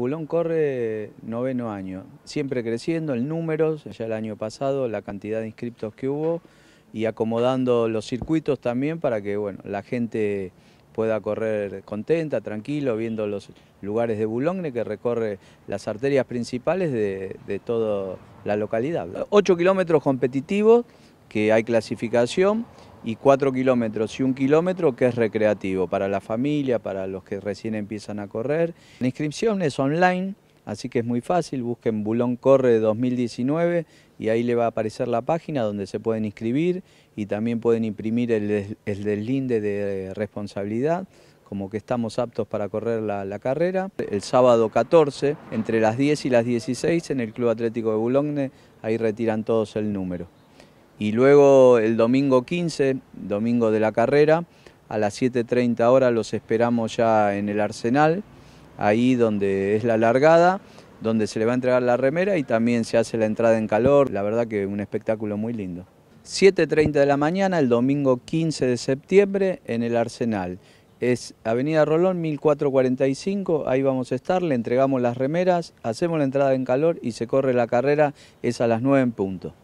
Bulón corre noveno año, siempre creciendo el números, ya el año pasado la cantidad de inscriptos que hubo y acomodando los circuitos también para que bueno, la gente pueda correr contenta, tranquilo, viendo los lugares de Boulogne que recorre las arterias principales de, de toda la localidad. 8 kilómetros competitivos que hay clasificación, y 4 kilómetros y 1 kilómetro que es recreativo para la familia, para los que recién empiezan a correr. La inscripción es online, así que es muy fácil, busquen Bulón Corre 2019 y ahí le va a aparecer la página donde se pueden inscribir y también pueden imprimir el, el deslinde de responsabilidad como que estamos aptos para correr la, carrera. El sábado 14, entre las 10 y las 16, en el Club Atlético de Boulogne, ahí retiran todos el número. Y luego el domingo 15, domingo de la carrera, a las 7.30 horas los esperamos ya en el Arsenal, ahí donde es la largada, donde se le va a entregar la remera y también se hace la entrada en calor. La verdad que un espectáculo muy lindo. 7.30 de la mañana, el domingo 15 de septiembre, en el Arsenal. Es Avenida Rolón 1445, ahí vamos a estar, le entregamos las remeras, hacemos la entrada en calor y se corre la carrera, es a las 9 en punto.